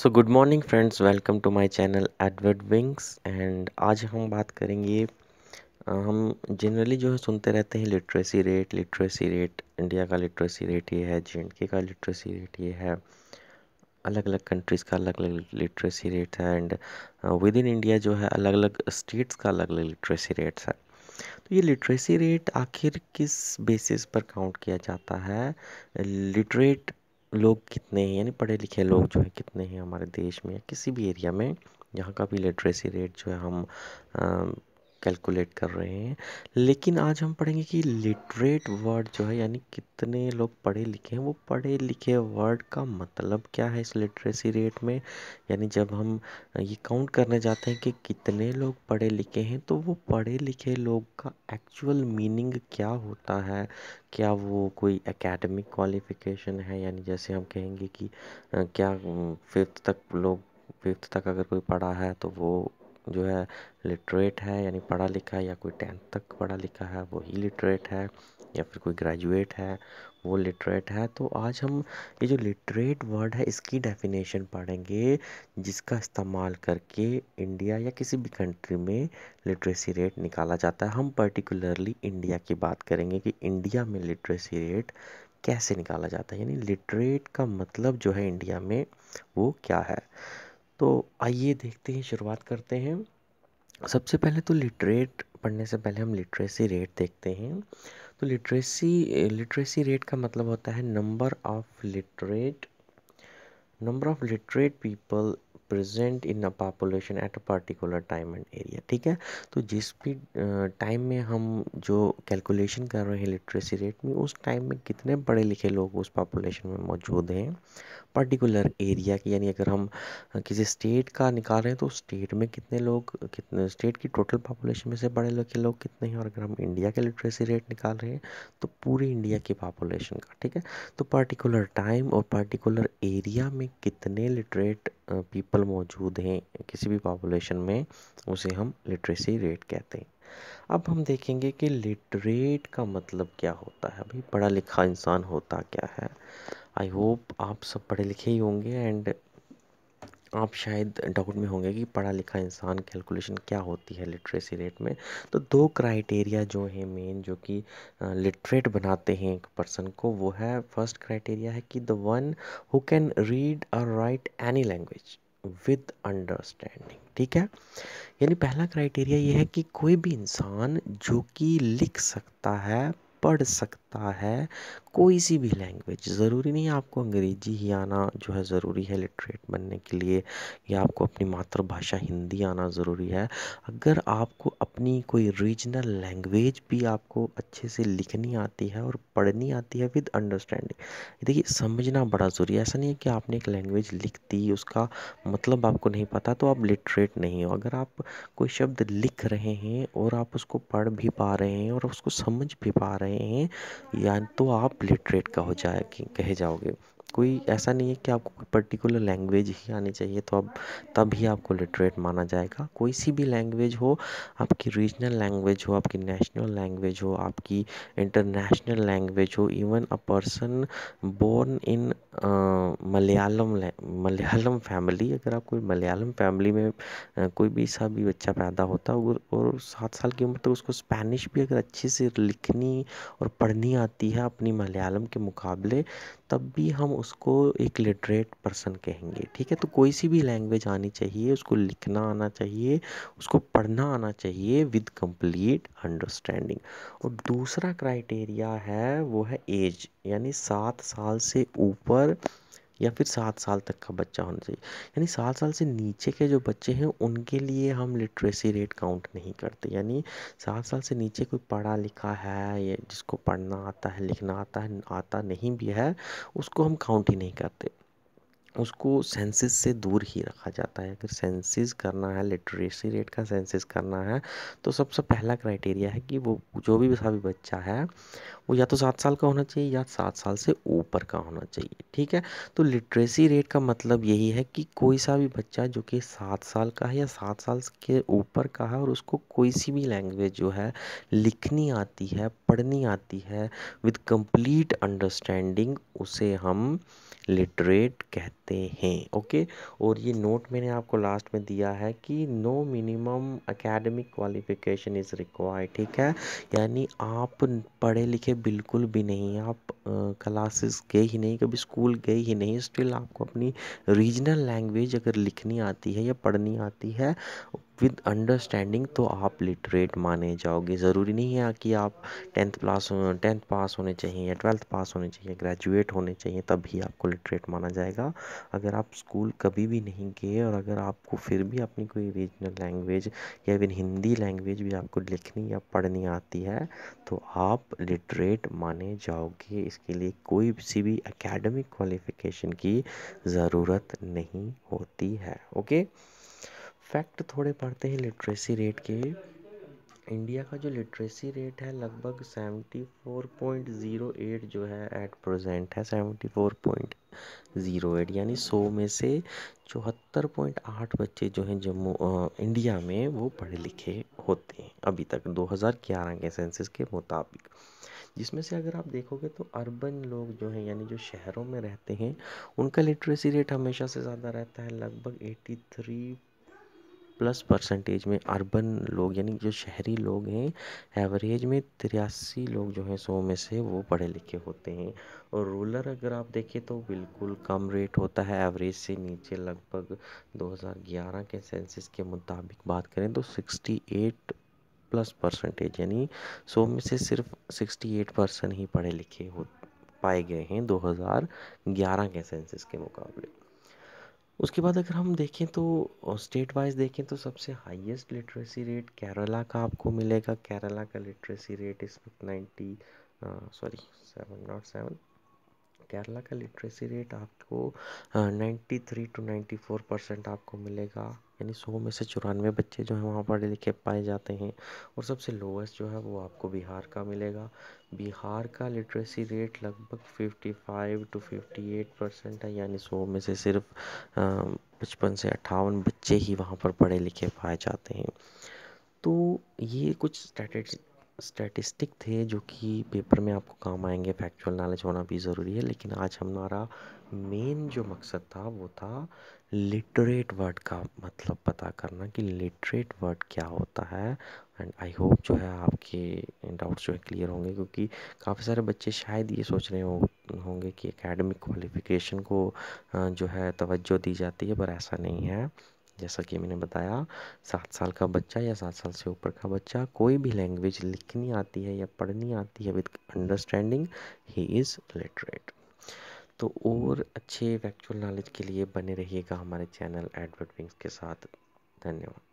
so good morning friends welcome to my channel Edward wings and आज हम बात करेंगे हम जनरली जो है सुनते रहते हैं literacy rate literacy rate India का लिटरेसी रेट ये है जे का लिटरेसी रेट ये है अलग अलग कंट्रीज़ का अलग अलग लिटरेसी रेट है एंड विद इन इंडिया जो है अलग अलग स्टेट्स का अलग अलग लिटरेसी रेट्स है तो ये लिटरेसी रेट आखिर किस बेसिस पर काउंट किया जाता है लिटरेट लोग कितने हैं यानी पढ़े लिखे लोग जो है कितने हैं हमारे देश में या किसी भी एरिया में यहाँ का भी लिटरेसी रेट जो है हम कैलकुलेट कर रहे हैं लेकिन आज हम पढ़ेंगे कि लिटरेट वर्ड जो है यानी कितने लोग पढ़े लिखे हैं वो पढ़े लिखे वर्ड का मतलब क्या है इस लिटरेसी रेट में यानी जब हम ये काउंट करने जाते हैं कि कितने लोग पढ़े लिखे हैं तो वो पढ़े लिखे लोग का एक्चुअल मीनिंग क्या होता है क्या वो कोई एकेडमिक क्वालिफिकेशन है यानी जैसे हम कहेंगे कि क्या फिफ्थ तक लोग फिफ्थ तक अगर कोई पढ़ा है तो वो जो है लिटरेट है यानी पढ़ा लिखा है या कोई टेंथ तक पढ़ा लिखा है वही लिटरेट है या फिर कोई ग्रेजुएट है वो लिटरेट है तो आज हम ये जो लिटरेट वर्ड है इसकी डेफिनेशन पढ़ेंगे जिसका इस्तेमाल करके इंडिया या किसी भी कंट्री में लिटरेसी रेट निकाला जाता है हम पर्टिकुलरली इंडिया की बात करेंगे कि इंडिया में लिटरेसी रेट कैसे निकाला जाता है यानी लिटरेट का मतलब जो है इंडिया में वो क्या है तो आइए देखते हैं शुरुआत करते हैं सबसे पहले तो लिटरेट पढ़ने से पहले हम लिटरेसी रेट देखते हैं तो लिटरेसी लिटरेसी रेट का मतलब होता है number of literate number of literate people present in a population at a particular time and area ठीक है तो जिस भी टाइम में हम जो कैलकुलेशन कर रहे हैं लिटरेसी रेट में उस टाइम में कितने पढ़े लिखे लोग उस पॉपुलेशन में मौजूद हैं पर्टिकुलर एरिया की यानी अगर हम किसी स्टेट का निकाल रहे हैं तो स्टेट में कितने लोग कितने स्टेट की टोटल पॉपुलेशन में से पढ़े लिखे लोग कितने हैं और अगर हम इंडिया के लिटरेसी रेट निकाल रहे हैं तो पूरी इंडिया की पॉपुलेशन का ठीक है तो पर्टिकुलर टाइम और पर्टिकुलर एरिया में कितने लिटरेट पीपल मौजूद हैं किसी भी पॉपुलेशन में उसे हम लिटरेसी रेट कहते हैं अब हम देखेंगे कि लिटरेट का मतलब क्या होता है भाई पढ़ा लिखा इंसान होता क्या है आई होप आप सब पढ़े लिखे ही होंगे एंड आप शायद डाउट में होंगे कि पढ़ा लिखा इंसान कैलकुलेशन क्या होती है लिटरेसी रेट में तो दो क्राइटेरिया जो है मेन जो कि लिटरेट बनाते हैं एक पर्सन को वो है फर्स्ट क्राइटेरिया है कि the one who can read और write any language with understanding ठीक है यानी पहला क्राइटेरिया ये है कि कोई भी इंसान जो कि लिख सकता है पढ़ सकता सकता है कोई सी भी लैंग्वेज ज़रूरी नहीं आपको अंग्रेजी ही आना जो है ज़रूरी है लिटरेट बनने के लिए या आपको अपनी मातृभाषा हिंदी आना ज़रूरी है अगर आपको अपनी कोई रीजनल लैंग्वेज भी आपको अच्छे से लिखनी आती है और पढ़नी आती है विद अंडरस्टैंडिंग देखिए समझना बड़ा ज़रूरी है ऐसा नहीं है कि आपने एक लैंग्वेज लिख दी उसका मतलब आपको नहीं पता तो आप लिटरेट नहीं हो अगर आप कोई शब्द लिख रहे हैं और आप उसको पढ़ भी पा रहे हैं और उसको समझ भी पा रहे हैं या तो आप लिटरेट का हो जाए कहे जाओगे कोई ऐसा नहीं है कि आपको कोई पर्टिकुलर लैंग्वेज ही आनी चाहिए तो अब तब ही आपको लिटरेट माना जाएगा कोई सी भी लैंग्वेज हो आपकी रीजनल लैंग्वेज हो आपकी नेशनल लैंग्वेज हो आपकी इंटरनेशनल लैंग्वेज हो even a person born in Malayalam Malayalam family अगर आप कोई मलयालम फैमिली में कोई भी सा भी बच्चा पैदा होता है और सात साल की उम्र तक तो उसको स्पेनिश भी अगर अच्छे से लिखनी और पढ़नी आती है अपनी मलयालम के मुकाबले तब भी हम उस उसको एक लिटरेट पर्सन कहेंगे ठीक है तो कोई सी भी लैंग्वेज आनी चाहिए उसको लिखना आना चाहिए उसको पढ़ना आना चाहिए विद कंप्लीट अंडरस्टैंडिंग और दूसरा क्राइटेरिया है वो है एज यानी सात साल से ऊपर या फिर सात साल तक का बच्चा होना चाहिए यानी सात साल से नीचे के जो बच्चे हैं उनके लिए हम लिटरेसी रेट काउंट नहीं करते यानी सात साल से नीचे कोई पढ़ा लिखा है या जिसको पढ़ना आता है लिखना आता है आता नहीं भी है उसको हम काउंट ही नहीं करते उसको सेंसिस से दूर ही रखा जाता है अगर सेंसिस करना है लिटरेसी रेट का सेंसिस करना है तो सबसे पहला क्राइटेरिया है कि वो जो भी सभी भी बच्चा है वो या तो सात साल का होना चाहिए या सात साल से ऊपर का होना चाहिए ठीक है तो लिटरेसी रेट का मतलब यही है कि कोई सा भी बच्चा जो कि सात साल का है या सात साल के ऊपर का है और उसको कोई सी भी लैंग्वेज जो है लिखनी आती है पढ़नी आती है विद कंप्लीट अंडरस्टैंडिंग उसे हम लिटरेट कहते हैं ओके और ये नोट मैंने आपको लास्ट में दिया है कि no minimum academic qualification is required ठीक है यानी आप पढ़े लिखे बिल्कुल भी नहीं आप क्लासेस गए ही नहीं कभी स्कूल गए ही नहीं स्टिल आपको अपनी रीजनल लैंग्वेज अगर लिखनी आती है या पढ़नी आती है विद अंडरस्टैंडिंग तो आप लिटरेट माने जाओगे ज़रूरी नहीं है कि आप टेंथ क्लास टेंथ पास होने चाहिए या ट्वेल्थ पास होने चाहिए ग्रेजुएट होने चाहिए तभी आपको लिटरेट माना जाएगा अगर आप स्कूल कभी भी नहीं गए और अगर आपको फिर भी अपनी कोई रीजनल लैंग्वेज या इवन हिंदी लैंग्वेज भी आपको लिखनी या पढ़नी आती है तो आप लिटरेट माने जाओगे इसके लिए कोई सी भी अकेडमिक क्वालिफिकेशन की ज़रूरत नहीं होती है ओके फैक्ट थोड़े पढ़ते हैं लिटरेसी रेट के इंडिया का जो लिटरेसी रेट है लगभग seventy four point zero eight जो है एट प्रेजेंट है seventy four point zero eight यानी सौ में से चौहत्तर पॉइंट आठ बच्चे जो हैं जम्मू इंडिया में वो पढ़े लिखे होते हैं अभी तक दो हज़ार ग्यारह के सेंसिस के मुताबिक जिसमें से अगर आप देखोगे तो अर्बन लोग जो हैं यानी जो शहरों में रहते हैं उनका लिटरेसी रेट हमेशा से ज़्यादा रहता है लगभग एट्टी थ्री प्लस परसेंटेज में अर्बन लोग यानी जो शहरी लोग हैं एवरेज में तिरासी लोग जो हैं सौ में से वो पढ़े लिखे होते हैं और रूलर अगर आप देखें तो बिल्कुल कम रेट होता है एवरेज से नीचे लगभग 2011 के सेंसिस के मुताबिक बात करें तो 68 प्लस परसेंटेज यानी सौ में से सिर्फ 68 परसेंट ही पढ़े लिखे हो पाए गए हैं 2011 के सेंसिस के मुकाबले उसके बाद अगर हम देखें तो स्टेट वाइज देखें तो सबसे हाईएस्ट लिटरेसी रेट केरला का आपको मिलेगा केरला का लिटरेसी रेट इस वक्त ninety sorry seven not seven Kerala का लिटरेसी रेट आपको ninety three to ninety four percent आपको मिलेगा यानी सौ में से चौरानवे बच्चे जो हैं वहाँ पढ़े लिखे पाए जाते हैं और सबसे लोवेस्ट जो है वो आपको बिहार का मिलेगा बिहार का लिटरेसी रेट लगभग fifty five to fifty eight percent है यानी सौ में से सिर्फ पचपन से अट्ठावन बच्चे ही वहाँ पर पढ़े लिखे पाए जाते हैं तो ये कुछ स्टैटिस्टिक स्टैटिस्टिक थे जो कि पेपर में आपको काम आएंगे फैक्चुअल नॉलेज होना भी ज़रूरी है लेकिन आज हमारा मेन जो मकसद था वो था लिटरेट वर्ड का मतलब पता करना कि लिटरेट वर्ड क्या होता है एंड आई होप जो है आपके डाउट्स जो है क्लियर होंगे क्योंकि काफ़ी सारे बच्चे शायद ये सोच रहे हो, होंगे कि एकेडमिक क्वालिफिकेशन को जो है तवज्जो दी जाती है पर ऐसा नहीं है जैसा कि मैंने बताया सात साल का बच्चा या सात साल से ऊपर का बच्चा कोई भी लैंग्वेज लिखनी आती है या पढ़नी आती है with understanding he is literate तो और अच्छे फैक्चुअल नॉलेज के लिए बने रहिएगा हमारे चैनल एडवर्ट विंग्स के साथ धन्यवाद